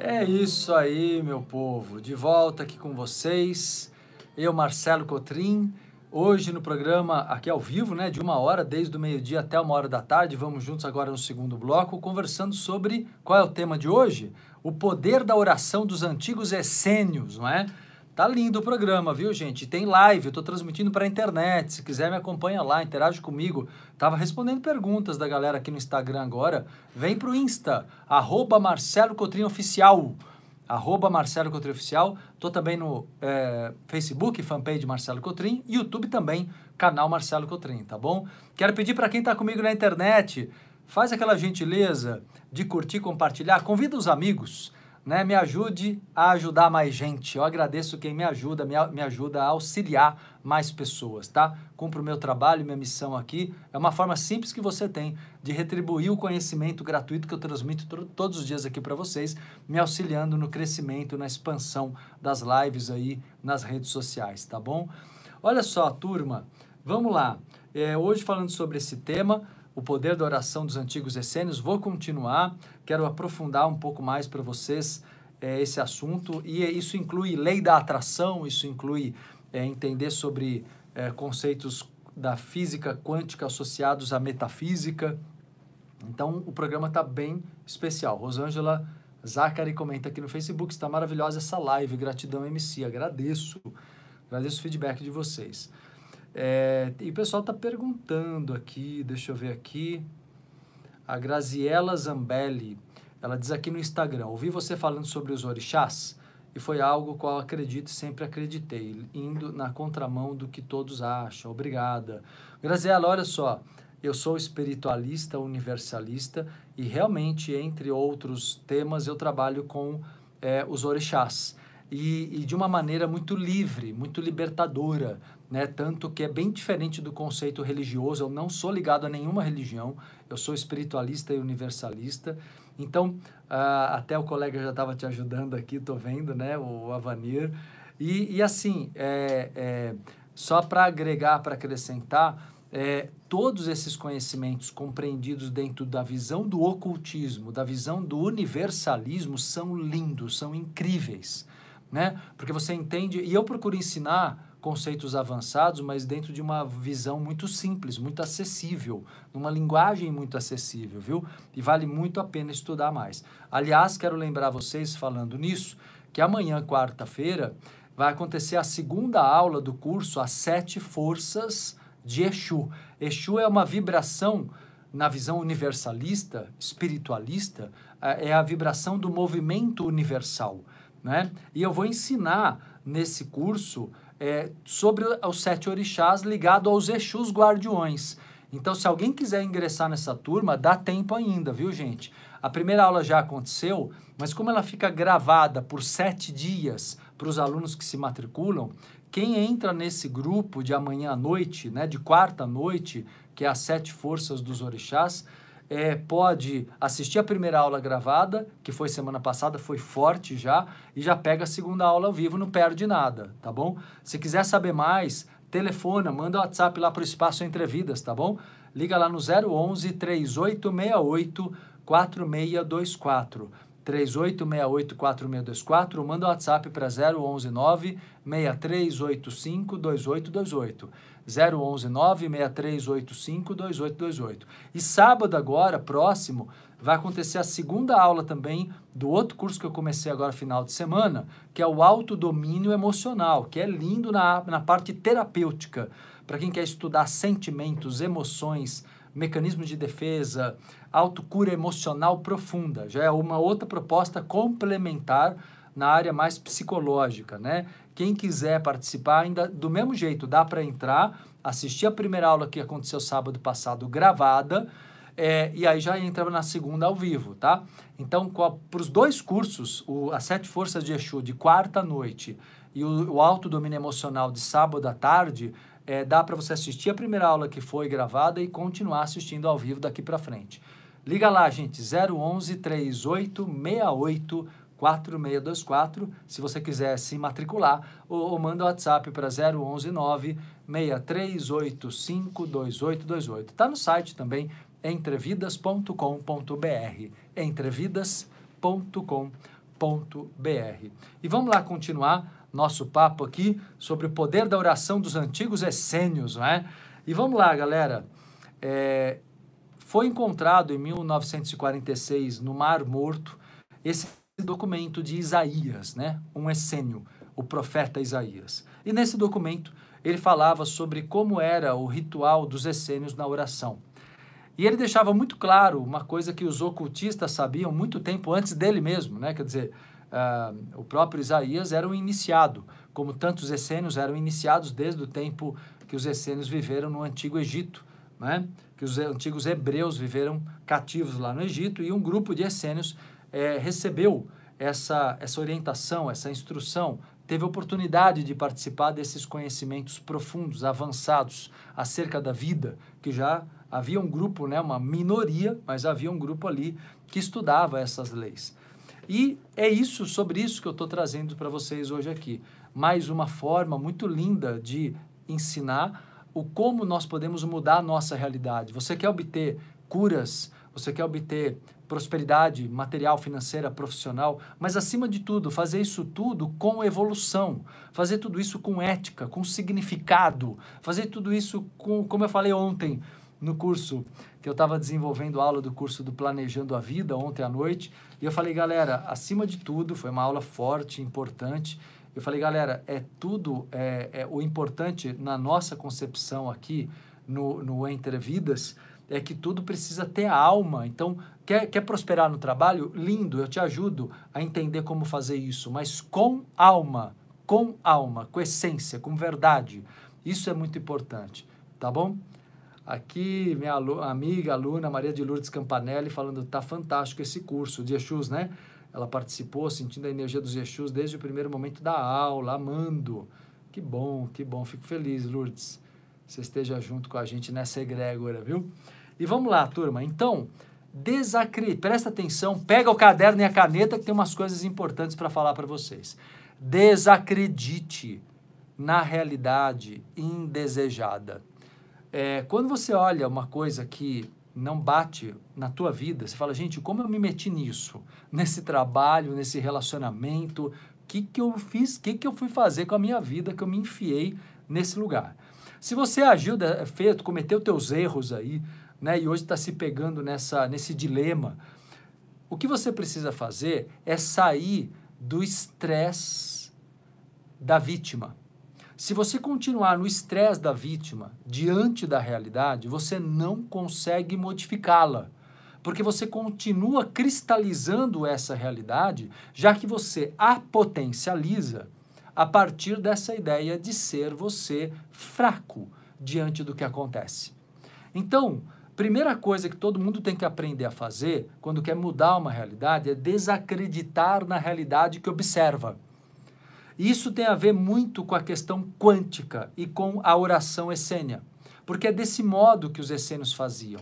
É isso aí, meu povo. De volta aqui com vocês. Eu, Marcelo Cotrim, Hoje no programa, aqui ao vivo, né, de uma hora, desde o meio-dia até uma hora da tarde, vamos juntos agora no segundo bloco, conversando sobre qual é o tema de hoje? O poder da oração dos antigos essênios, não é? Tá lindo o programa, viu, gente? Tem live, eu tô transmitindo para a internet. Se quiser, me acompanha lá, interage comigo. Tava respondendo perguntas da galera aqui no Instagram agora. Vem pro Insta, arroba Marcelo Cotrim Oficial arroba Marcelo Cotrim Oficial. Estou também no é, Facebook, fanpage Marcelo Cotrim, e YouTube também, canal Marcelo Cotrim, tá bom? Quero pedir para quem está comigo na internet, faz aquela gentileza de curtir, compartilhar, convida os amigos. Né? Me ajude a ajudar mais gente. Eu agradeço quem me ajuda, me, me ajuda a auxiliar mais pessoas, tá? Cumpro o meu trabalho, minha missão aqui. É uma forma simples que você tem de retribuir o conhecimento gratuito que eu transmito to todos os dias aqui para vocês, me auxiliando no crescimento, na expansão das lives aí nas redes sociais, tá bom? Olha só, turma, vamos lá. É, hoje falando sobre esse tema, o poder da oração dos antigos essênios. Vou continuar, quero aprofundar um pouco mais para vocês é, esse assunto. E é, isso inclui lei da atração, isso inclui é, entender sobre é, conceitos da física quântica associados à metafísica. Então, o programa está bem especial. Rosângela Zachary comenta aqui no Facebook, está maravilhosa essa live, gratidão MC, agradeço, agradeço o feedback de vocês. É, e o pessoal está perguntando aqui, deixa eu ver aqui. A Graziela Zambelli, ela diz aqui no Instagram: ouvi você falando sobre os orixás e foi algo qual acredito e sempre acreditei, indo na contramão do que todos acham. Obrigada. Graziela, olha só, eu sou espiritualista, universalista e realmente, entre outros temas, eu trabalho com é, os orixás. E, e de uma maneira muito livre, muito libertadora né? Tanto que é bem diferente do conceito religioso. Eu não sou ligado a nenhuma religião. Eu sou espiritualista e universalista. Então, uh, até o colega já estava te ajudando aqui, tô vendo, né? O Avanir. E, e assim, é, é só para agregar, para acrescentar, é, todos esses conhecimentos compreendidos dentro da visão do ocultismo, da visão do universalismo, são lindos, são incríveis, né? Porque você entende, e eu procuro ensinar conceitos avançados, mas dentro de uma visão muito simples, muito acessível, numa linguagem muito acessível, viu? E vale muito a pena estudar mais. Aliás, quero lembrar vocês, falando nisso, que amanhã, quarta-feira, vai acontecer a segunda aula do curso As Sete Forças de Exu. Exu é uma vibração na visão universalista, espiritualista, é, é a vibração do movimento universal. Né? E eu vou ensinar nesse curso é, sobre os sete orixás ligado aos Exus guardiões. Então, se alguém quiser ingressar nessa turma, dá tempo ainda, viu, gente? A primeira aula já aconteceu, mas como ela fica gravada por sete dias para os alunos que se matriculam, quem entra nesse grupo de amanhã à noite, né, de quarta à noite, que é as sete forças dos orixás, é, pode assistir a primeira aula gravada, que foi semana passada, foi forte já, e já pega a segunda aula ao vivo, não perde nada, tá bom? Se quiser saber mais, telefona, manda o WhatsApp lá para o Espaço Entrevidas, tá bom? Liga lá no 011 3868 4624. 4624, manda o WhatsApp para 0119 6385 2828. 011 96385 2828. E sábado agora, próximo, vai acontecer a segunda aula também do outro curso que eu comecei agora final de semana, que é o autodomínio emocional, que é lindo na, na parte terapêutica. Para quem quer estudar sentimentos, emoções, mecanismos de defesa, autocura emocional profunda. Já é uma outra proposta complementar na área mais psicológica, né? Quem quiser participar, ainda do mesmo jeito, dá para entrar, assistir a primeira aula que aconteceu sábado passado gravada, é, e aí já entra na segunda ao vivo, tá? Então, para os dois cursos, o, as Sete Forças de Exu de quarta noite e o, o Alto Domínio Emocional de sábado à tarde, é, dá para você assistir a primeira aula que foi gravada e continuar assistindo ao vivo daqui para frente. Liga lá, gente, 011 3868 4624. Se você quiser se matricular, ou, ou manda o WhatsApp para 019-6385-2828. Está no site também entrevidas.com.br. entrevidas.com.br. E vamos lá continuar nosso papo aqui sobre o poder da oração dos antigos essênios, não é? E vamos lá, galera. É, foi encontrado em 1946 no Mar Morto esse documento de Isaías, né? Um essênio, o profeta Isaías. E nesse documento ele falava sobre como era o ritual dos essênios na oração. E ele deixava muito claro uma coisa que os ocultistas sabiam muito tempo antes dele mesmo, né? Quer dizer, uh, o próprio Isaías era um iniciado, como tantos essênios eram iniciados desde o tempo que os essênios viveram no Antigo Egito, né? Que os antigos hebreus viveram cativos lá no Egito e um grupo de essênios é, recebeu essa, essa orientação, essa instrução, teve oportunidade de participar desses conhecimentos profundos, avançados acerca da vida, que já havia um grupo, né, uma minoria, mas havia um grupo ali que estudava essas leis. E é isso, sobre isso que eu estou trazendo para vocês hoje aqui. Mais uma forma muito linda de ensinar o como nós podemos mudar a nossa realidade. Você quer obter curas, você quer obter prosperidade material, financeira, profissional, mas acima de tudo, fazer isso tudo com evolução, fazer tudo isso com ética, com significado, fazer tudo isso com, como eu falei ontem no curso, que eu estava desenvolvendo a aula do curso do Planejando a Vida ontem à noite, e eu falei, galera, acima de tudo, foi uma aula forte, importante. Eu falei, galera, é tudo, é, é o importante na nossa concepção aqui no, no Entre Vidas é que tudo precisa ter alma. Então, Quer, quer prosperar no trabalho? Lindo, eu te ajudo a entender como fazer isso, mas com alma, com alma, com essência, com verdade. Isso é muito importante, tá bom? Aqui, minha alu amiga, aluna Maria de Lourdes Campanelli falando, tá fantástico esse curso de Exus, né? Ela participou sentindo a energia dos Exus desde o primeiro momento da aula, amando. Que bom, que bom, fico feliz, Lourdes, você esteja junto com a gente nessa egrégora, viu? E vamos lá, turma. Então, Desacredite. Presta atenção, pega o caderno e a caneta que tem umas coisas importantes para falar para vocês. Desacredite na realidade indesejada. É, quando você olha uma coisa que não bate na tua vida, você fala, gente, como eu me meti nisso? Nesse trabalho, nesse relacionamento, o que, que eu fiz, o que, que eu fui fazer com a minha vida que eu me enfiei nesse lugar? Se você agiu, eh, feito cometeu teus erros aí, né? E hoje está se pegando nessa, nesse dilema. O que você precisa fazer é sair do estresse da vítima. Se você continuar no estresse da vítima diante da realidade, você não consegue modificá-la. Porque você continua cristalizando essa realidade, já que você a potencializa a partir dessa ideia de ser você fraco diante do que acontece. Então, Primeira coisa que todo mundo tem que aprender a fazer quando quer mudar uma realidade é desacreditar na realidade que observa. Isso tem a ver muito com a questão quântica e com a oração essênia, porque é desse modo que os essênios faziam.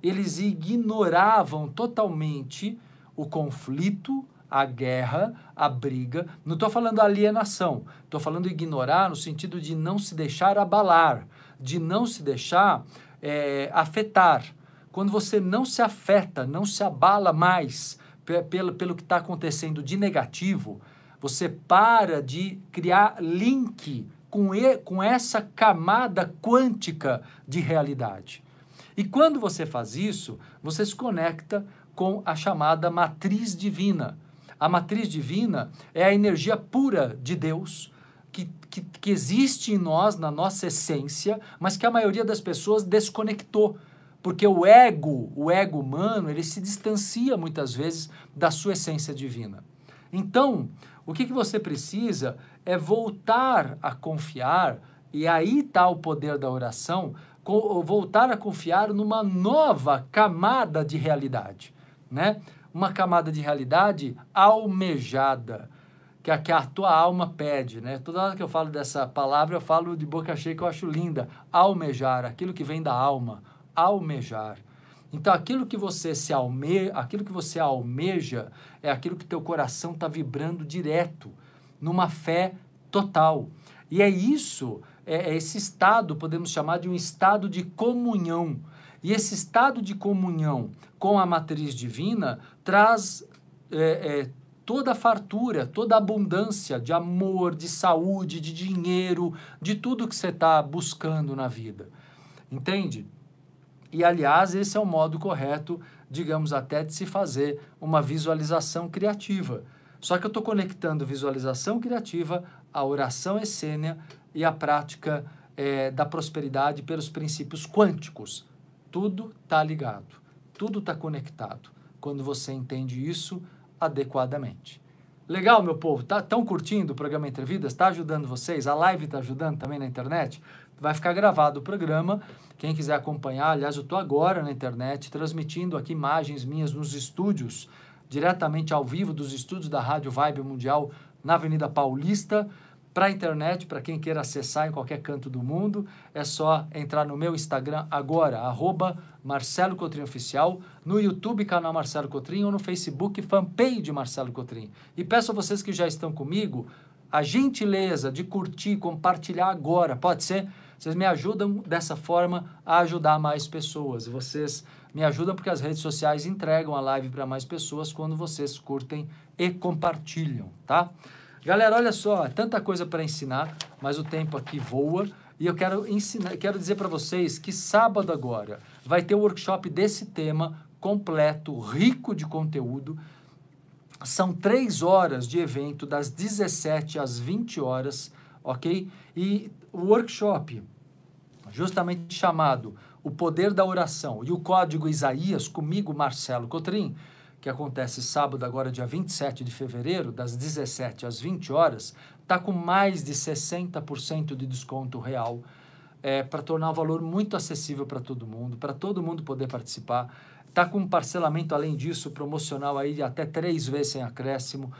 Eles ignoravam totalmente o conflito, a guerra, a briga. Não estou falando alienação, estou falando ignorar no sentido de não se deixar abalar, de não se deixar é, afetar, quando você não se afeta, não se abala mais pelo, pelo que está acontecendo de negativo, você para de criar link com, e, com essa camada quântica de realidade. E quando você faz isso, você se conecta com a chamada matriz divina. A matriz divina é a energia pura de Deus que, que, que existe em nós, na nossa essência, mas que a maioria das pessoas desconectou. Porque o ego, o ego humano, ele se distancia muitas vezes da sua essência divina. Então, o que, que você precisa é voltar a confiar, e aí está o poder da oração, voltar a confiar numa nova camada de realidade, né? Uma camada de realidade almejada, que a, que a tua alma pede, né? Toda hora que eu falo dessa palavra, eu falo de boca cheia que eu acho linda. Almejar, aquilo que vem da alma, almejar. Então, aquilo que você se alme... aquilo que você almeja é aquilo que teu coração está vibrando direto, numa fé total. E é isso, é, é esse estado, podemos chamar de um estado de comunhão. E esse estado de comunhão com a matriz divina traz é, é, toda a fartura, toda a abundância de amor, de saúde, de dinheiro, de tudo que você está buscando na vida. Entende? E aliás, esse é o modo correto, digamos até, de se fazer uma visualização criativa. Só que eu estou conectando visualização criativa à oração essênia e à prática é, da prosperidade pelos princípios quânticos. Tudo está ligado, tudo está conectado. Quando você entende isso, adequadamente. Legal, meu povo? Tá tão curtindo o programa Entrevidas? Está ajudando vocês? A live está ajudando também na internet? Vai ficar gravado o programa. Quem quiser acompanhar, aliás, eu estou agora na internet transmitindo aqui imagens minhas nos estúdios, diretamente ao vivo dos estúdios da Rádio Vibe Mundial na Avenida Paulista. Para a internet, para quem queira acessar em qualquer canto do mundo, é só entrar no meu Instagram agora, arroba Marcelo Cotrim Oficial, no YouTube, canal Marcelo Cotrim, ou no Facebook, fanpage Marcelo Cotrim. E peço a vocês que já estão comigo, a gentileza de curtir, compartilhar agora, pode ser? Vocês me ajudam dessa forma a ajudar mais pessoas. Vocês me ajudam porque as redes sociais entregam a live para mais pessoas quando vocês curtem e compartilham, tá? Galera, olha só, tanta coisa para ensinar, mas o tempo aqui voa. E eu quero ensinar, quero dizer para vocês que sábado agora vai ter o um workshop desse tema completo, rico de conteúdo. São três horas de evento, das 17 às 20 horas, ok? E o workshop, justamente chamado O Poder da Oração e o Código Isaías, comigo, Marcelo Cotrim, que acontece sábado, agora dia 27 de fevereiro, das 17 às 20 horas, está com mais de 60% de desconto real. É, para tornar o valor muito acessível para todo mundo, para todo mundo poder participar. Está com um parcelamento, além disso, promocional aí de até três vezes sem acréscimo.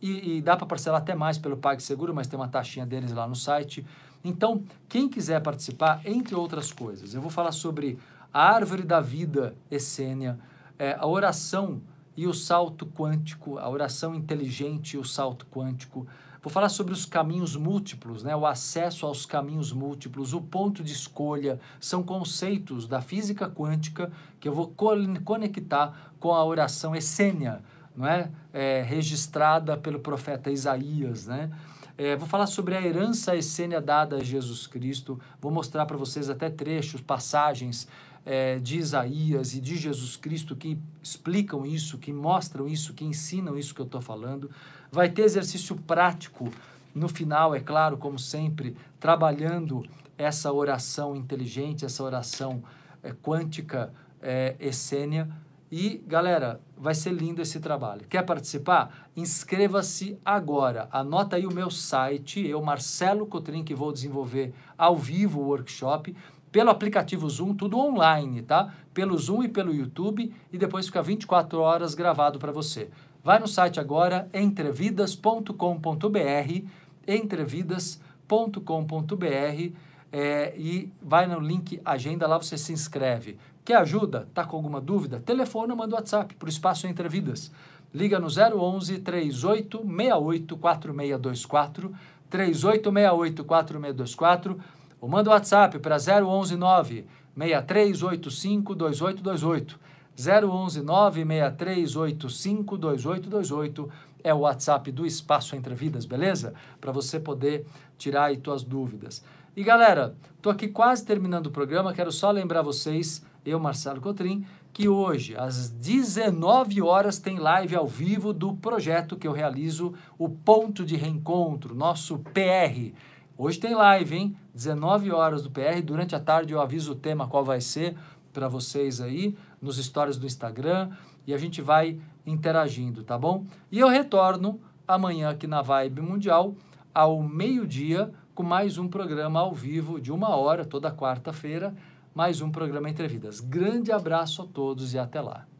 E, e dá para parcelar até mais pelo PagSeguro, mas tem uma taxinha deles lá no site. Então, quem quiser participar, entre outras coisas, eu vou falar sobre a Árvore da Vida Essênia, é, a oração e o salto quântico, a oração inteligente e o salto quântico. Vou falar sobre os caminhos múltiplos, né? o acesso aos caminhos múltiplos, o ponto de escolha, são conceitos da física quântica que eu vou co conectar com a oração essênia, não é? é registrada pelo profeta Isaías. Né? É, vou falar sobre a herança essênia dada a Jesus Cristo, vou mostrar para vocês até trechos, passagens é, de Isaías e de Jesus Cristo que explicam isso, que mostram isso, que ensinam isso que eu estou falando. Vai ter exercício prático no final, é claro, como sempre, trabalhando essa oração inteligente, essa oração é, quântica é, essênia. E, galera, vai ser lindo esse trabalho. Quer participar? Inscreva-se agora. Anota aí o meu site, eu, Marcelo Cotrim, que vou desenvolver ao vivo o workshop pelo aplicativo Zoom, tudo online, tá? Pelo Zoom e pelo YouTube e depois fica 24 horas gravado para você. Vai no site agora entrevidas.com.br, entrevidas.com.br é, e vai no link agenda lá você se inscreve. Quer ajuda? Tá com alguma dúvida? Telefona, manda o WhatsApp para o espaço Entrevidas. Liga no 011 3868 4624 3868 4624 ou manda o WhatsApp para 0119 6385 2828. 6385 2828 é o WhatsApp do Espaço Entre Vidas, beleza? Para você poder tirar aí tuas dúvidas. E galera, tô aqui quase terminando o programa, quero só lembrar vocês, eu, Marcelo Cotrim, que hoje, às 19 horas, tem live ao vivo do projeto que eu realizo, o Ponto de Reencontro, nosso PR Hoje tem live, hein? 19 horas do PR. Durante a tarde eu aviso o tema qual vai ser para vocês aí nos stories do Instagram e a gente vai interagindo, tá bom? E eu retorno amanhã aqui na Vibe Mundial ao meio-dia com mais um programa ao vivo de uma hora, toda quarta-feira, mais um programa Entrevidas. Grande abraço a todos e até lá.